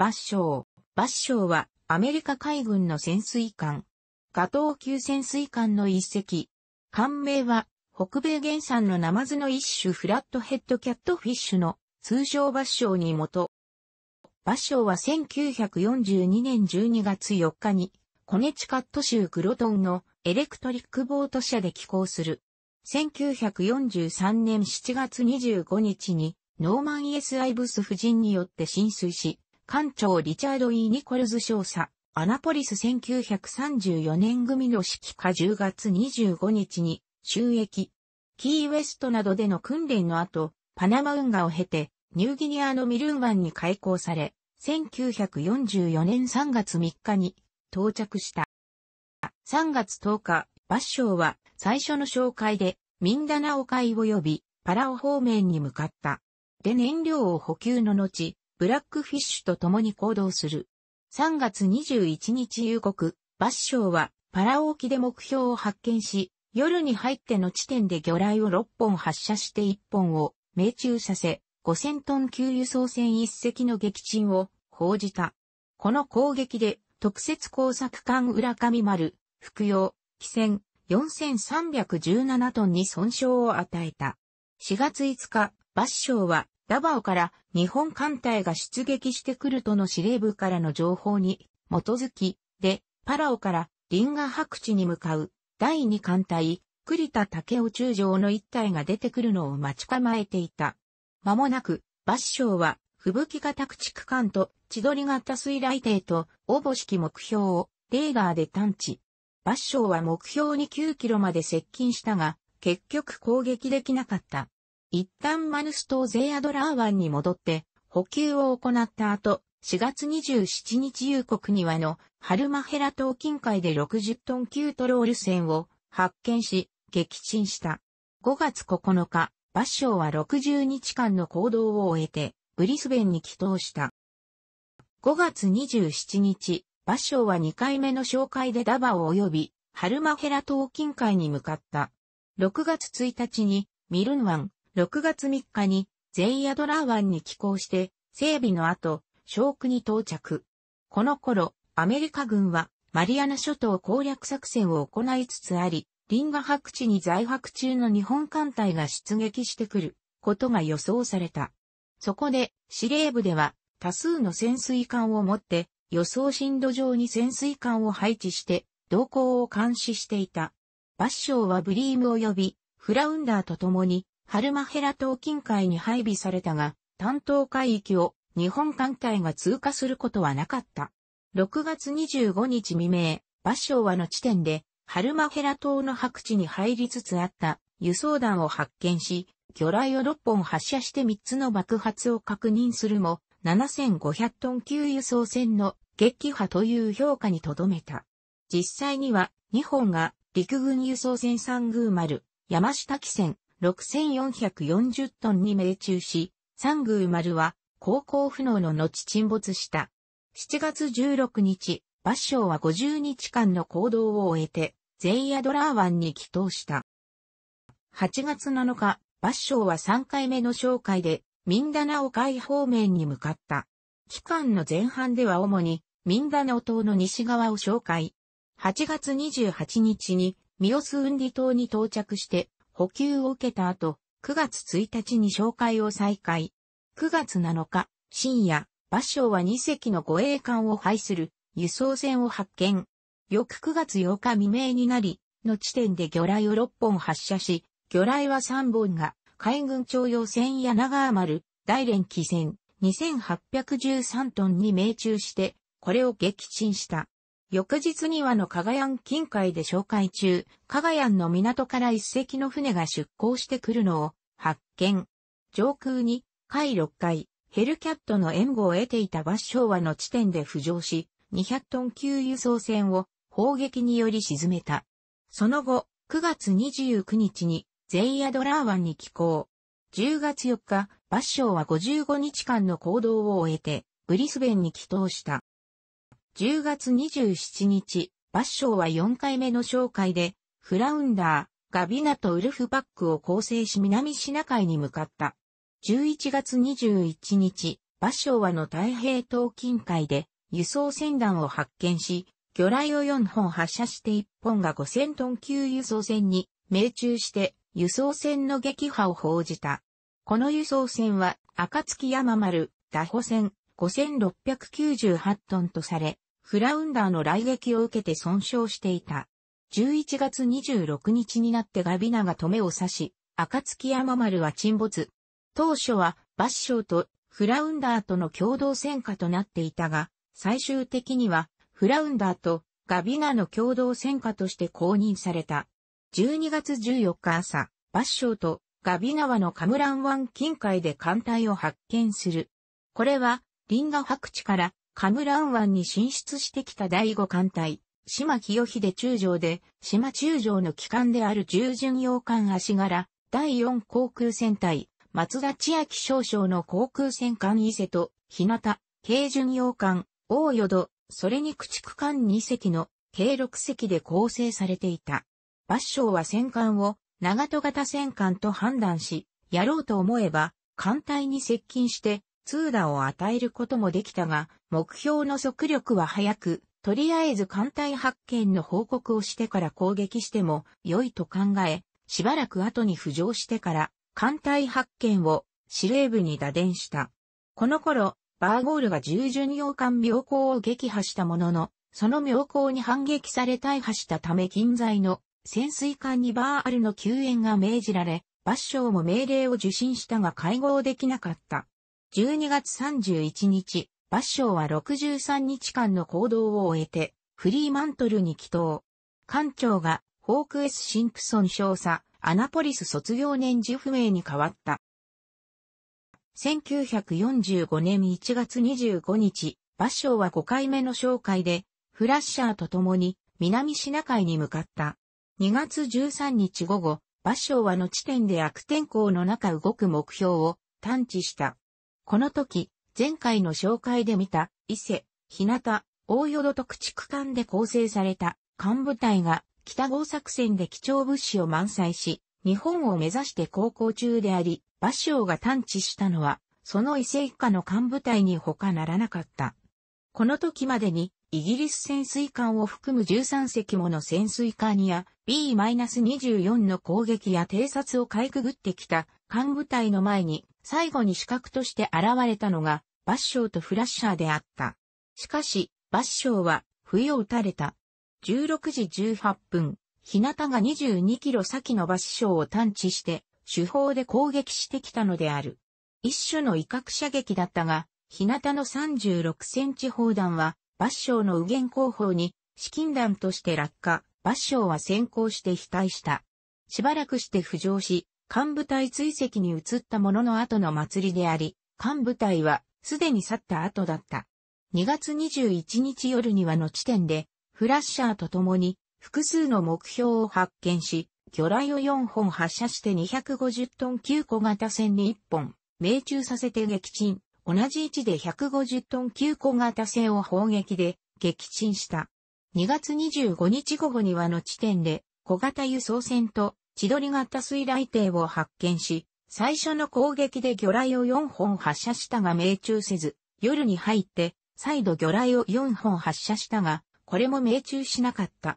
バッショー。バッショーはアメリカ海軍の潜水艦。ガトー級潜水艦の一隻。艦名は北米原産のナマズの一種フラットヘッドキャットフィッシュの通称バッショーに元。バッショーは1942年12月4日にコネチカット州クロトンのエレクトリックボート社で寄港する。1943年7月25日にノーマンイエス・アイブス夫人によって浸水し、艦長リチャード・ E・ ニコルズ少佐、アナポリス1934年組の指揮下10月25日に、収益、キーウェストなどでの訓練の後、パナマ運河を経て、ニューギニアのミルン湾に開港され、1944年3月3日に到着した。3月10日、バッショーは最初の紹介でミンダナオ海及びパラオ方面に向かった。で燃料を補給の後、ブラックフィッシュと共に行動する。3月21日夕刻、バッショーはパラ沖で目標を発見し、夜に入っての地点で魚雷を6本発射して1本を命中させ、5000トン級輸送船1隻の撃沈を報じた。この攻撃で特設工作艦浦上丸、服用、汽船4317トンに損傷を与えた。4月5日、バッショーはダバオから日本艦隊が出撃してくるとの司令部からの情報に基づき、で、パラオからリンガ白地に向かう第二艦隊、栗田武雄中将の一隊が出てくるのを待ち構えていた。間もなく、バッショーは、吹雪型駆逐艦と千鳥型水雷艇と、応募式目標をレーダーで探知。バッショーは目標に9キロまで接近したが、結局攻撃できなかった。一旦マルス島ゼアドラー湾に戻って補給を行った後、4月27日夕刻にはのハルマヘラ島近海で60トン級トロール船を発見し、撃沈した。5月9日、バッショーは60日間の行動を終えて、ブリスベンに帰島した。5月27日、バッショーは2回目の紹介でダバを及び、ハルマヘラ島近海に向かった。6月1日に、ミルン湾、6月3日に全ヤドラー湾に寄港して、整備の後、ー区に到着。この頃、アメリカ軍はマリアナ諸島攻略作戦を行いつつあり、リンガ白地に在泊中の日本艦隊が出撃してくることが予想された。そこで司令部では多数の潜水艦を持って予想進路上に潜水艦を配置して動向を監視していた。バッショーはブリーム及びフラウンダーと共にハルマヘラ島近海に配備されたが、担当海域を日本艦隊が通過することはなかった。6月25日未明、バショワの地点で、ハルマヘラ島の白地に入りつつあった輸送弾を発見し、魚雷を6本発射して3つの爆発を確認するも、7500トン級輸送船の撃破という評価にとどめた。実際には日本が陸軍輸送船三宮丸、山下汽船、6440トンに命中し、三宮丸は航行不能の後沈没した。7月16日、バッショーは50日間の行動を終えて、ゼイヤドラー湾に帰投した。8月7日、バッショーは3回目の紹介で、ミンダナオ海方面に向かった。期間の前半では主に、ミンダナオ島の西側を紹介。8月28日に、ミオスウンディ島に到着して、補給を受けた後、9月1日に紹介を再開。9月7日、深夜、馬将は2隻の護衛艦を配する輸送船を発見。翌9月8日未明になり、の地点で魚雷を6本発射し、魚雷は3本が海軍徴用船や長丸、大連機船2813トンに命中して、これを撃沈した。翌日にはの加賀ン近海で紹介中、加賀ンの港から一隻の船が出港してくるのを発見。上空に、海6回、ヘルキャットの援護を得ていたバッショーワの地点で浮上し、200トン級輸送船を砲撃により沈めた。その後、9月29日にゼイアドラー湾に寄港。10月4日、バッショーは55日間の行動を終えて、ブリスベンに帰島した。10月27日、バッショーは4回目の紹介で、フラウンダー、ガビナとウルフバックを構成し南シナ海に向かった。11月21日、バッショーはの太平東近海で、輸送船団を発見し、魚雷を4本発射して1本が5000トン級輸送船に命中して輸送船の撃破を報じた。この輸送船は、暁山丸、ダホ船、5698トンとされ、フラウンダーの来撃を受けて損傷していた。11月26日になってガビナが止めを刺し、暁山丸は沈没。当初は、バッショーとフラウンダーとの共同戦火となっていたが、最終的には、フラウンダーとガビナの共同戦火として公認された。12月14日朝、バッショーとガビナワのカムラン湾近海で艦隊を発見する。これはリンガ白地からカムラン湾に進出してきた第五艦隊、島清秀中将で、島中将の機関である従順洋艦足柄、第四航空戦隊、松田千秋少将の航空戦艦伊勢と、日向、軽巡洋艦、大淀、それに駆逐艦2隻の、計六隻で構成されていた。抜将は戦艦を、長戸型戦艦と判断し、やろうと思えば、艦隊に接近して、通打を与えることもできたが、目標の速力は速く、とりあえず艦隊発見の報告をしてから攻撃しても良いと考え、しばらく後に浮上してから艦隊発見を司令部に打電した。この頃、バーゴールが従順洋艦妙高を撃破したものの、その妙高に反撃され大破したため近在の潜水艦にバーアルの救援が命じられ、バッショも命令を受信したが会合できなかった。12月31日、バッショーは63日間の行動を終えて、フリーマントルに帰投。艦長が、ホークエス・シンプソン少佐、アナポリス卒業年次不明に変わった。1945年1月25日、バッショーは5回目の紹介で、フラッシャーと共に、南シナ海に向かった。2月13日午後、バッショーはの地点で悪天候の中動く目標を探知した。この時、前回の紹介で見た、伊勢、日向、大淀と駆逐艦で構成された艦部隊が北郷作戦で貴重物資を満載し、日本を目指して航行中であり、馬将が探知したのは、その伊勢一家の艦部隊に他ならなかった。この時までに、イギリス潜水艦を含む13隻もの潜水艦や B-24 の攻撃や偵察をかいくぐってきた艦部隊の前に最後に資格として現れたのが、バッショーとフラッシャーであった。しかし、バッショーは、冬を撃たれた。16時18分、日向が22キロ先のバッショーを探知して、手法で攻撃してきたのである。一種の威嚇射撃だったが、日向の36センチ砲弾は、バッショーの右舷後方に、資金弾として落下、バッショーは先行して被退した。しばらくして浮上し、幹部隊追跡に移ったものの後の祭りであり、幹部隊はすでに去った後だった。2月21日夜にはの地点で、フラッシャーと共に複数の目標を発見し、魚雷を4本発射して250トン級小型船に1本、命中させて撃沈。同じ位置で150トン級小型船を砲撃で撃沈した。2月25日午後にはの地点で小型輸送船と千鳥型水雷艇を発見し、最初の攻撃で魚雷を4本発射したが命中せず、夜に入って、再度魚雷を4本発射したが、これも命中しなかった。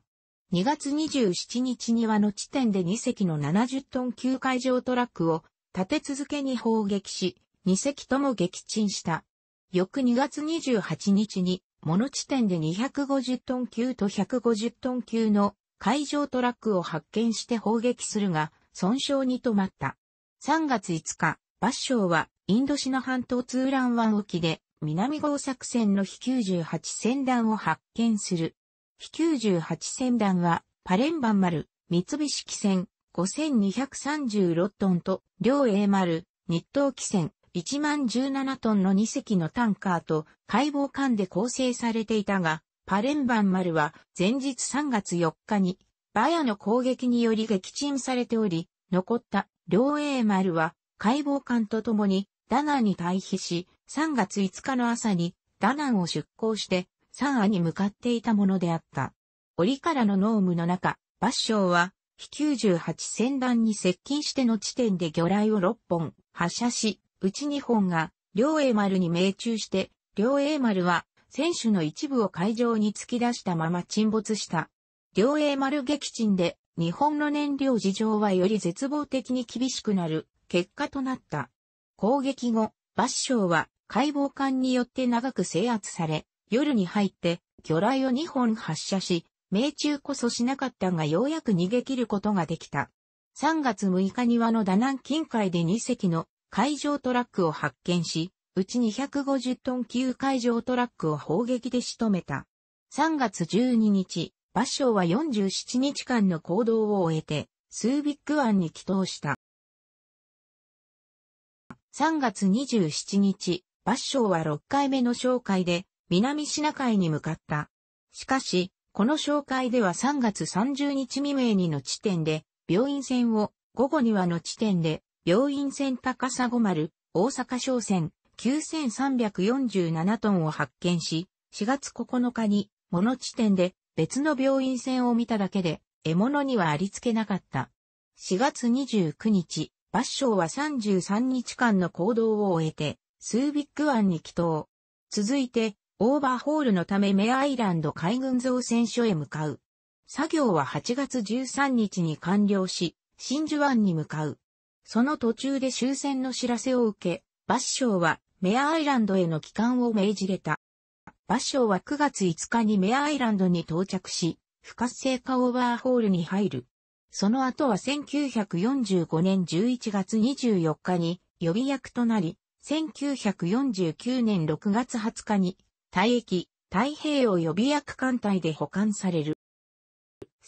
2月27日にはの地点で2隻の70トン級海上トラックを立て続けに砲撃し、2隻とも撃沈した。翌2月28日に、モノ地点で250トン級と150トン級の海上トラックを発見して砲撃するが、損傷に止まった。3月5日、バッショーはインドシナ半島ツーラン湾沖で南号作戦の飛98船団を発見する。飛98船団はパレンバン丸、三菱汽船5236トンと両 A 丸、日東汽船1 0 17トンの2隻のタンカーと解剖艦で構成されていたが、パレンバン丸は前日3月4日にバヤの攻撃により撃沈されており、残った両英丸は解剖艦と共にダナンに退避し、3月5日の朝にダナンを出港してサンアに向かっていたものであった。折からの濃霧の中、バッショーは、飛98船団に接近しての地点で魚雷を6本発射し、うち2本が、両英丸に命中して、両英丸は船首の一部を海上に突き出したまま沈没した。両英丸撃沈で日本の燃料事情はより絶望的に厳しくなる結果となった。攻撃後、バッショーは解剖艦によって長く制圧され、夜に入って魚雷を2本発射し、命中こそしなかったがようやく逃げ切ることができた。3月6日にはのダナン近海で2隻の海上トラックを発見し、うち250トン級海上トラックを砲撃で仕留めた。3月12日、バッショーは47日間の行動を終えて、スービック湾に帰投した。3月27日、バッショーは6回目の紹介で、南シナ海に向かった。しかし、この紹介では3月30日未明にの地点で、病院船を、午後にはの地点で、病院船高砂丸、大阪商船、9347トンを発見し、4月9日に、物地点で別の病院船を見ただけで、獲物にはありつけなかった。4月29日、バッショーは33日間の行動を終えて、スービック湾に帰島。続いて、オーバーホールのためメアイランド海軍造船所へ向かう。作業は8月13日に完了し、真珠湾に向かう。その途中で終戦の知らせを受け、バッショーはメアアイランドへの帰還を命じれた。バッショは9月5日にメアアイランドに到着し、不活性化オーバーホールに入る。その後は1945年11月24日に予備役となり、1949年6月20日に、退役、太平洋予備役艦隊で保管される。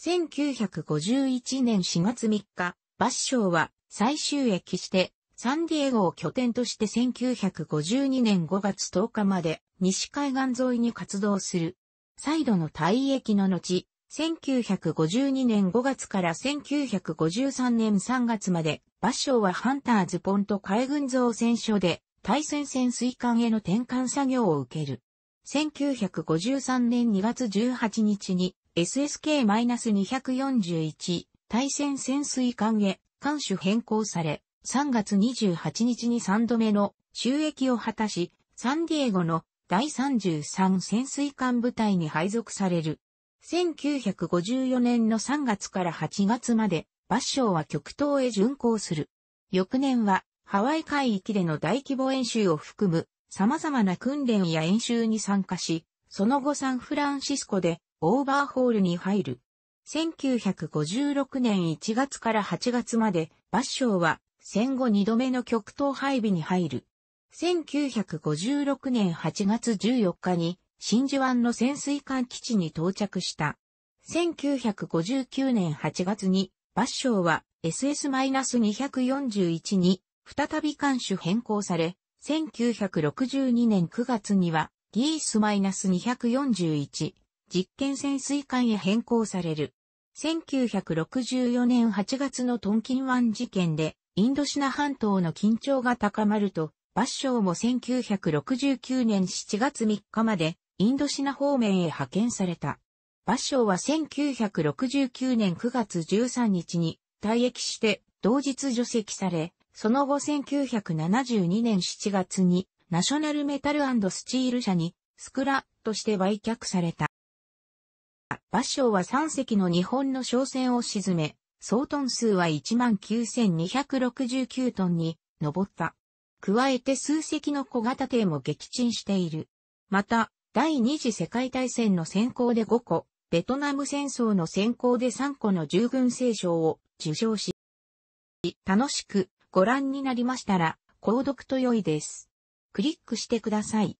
1951年4月3日、バッショーは最終駅してサンディエゴを拠点として1952年5月10日まで西海岸沿いに活動する。再度の退役の後、1952年5月から1953年3月まで、馬ッはハンターズポント海軍造船所で、対戦潜水艦への転換作業を受ける。1953年2月18日に SSK-241 対戦潜水艦へ艦種変更され、3月28日に3度目の収益を果たし、サンディエゴの第33潜水艦部隊に配属される。1954年の3月から8月まで、バッショーは極東へ巡航する。翌年は、ハワイ海域での大規模演習を含む、様々な訓練や演習に参加し、その後サンフランシスコで、オーバーホールに入る。1956年1月から8月まで、バッショーは、戦後二度目の極東配備に入る。1956年8月14日に真珠湾の潜水艦基地に到着した。1959年8月にバッショーは SS-241 に再び艦種変更され、1962年9月にはギース -241 実験潜水艦へ変更される。1964年8月のトンキン湾事件でインドシナ半島の緊張が高まると、バッショーも1969年7月3日までインドシナ方面へ派遣された。バッショーは1969年9月13日に退役して同日除籍され、その後1972年7月にナショナルメタルスチール社にスクラとして売却された。バッショーは3隻の日本の商船を沈め、総トン数は19,269トンに上った。加えて数隻の小型艇も撃沈している。また、第二次世界大戦の先行で5個、ベトナム戦争の先行で3個の従軍聖賞を受賞し、楽しくご覧になりましたら、購読と良いです。クリックしてください。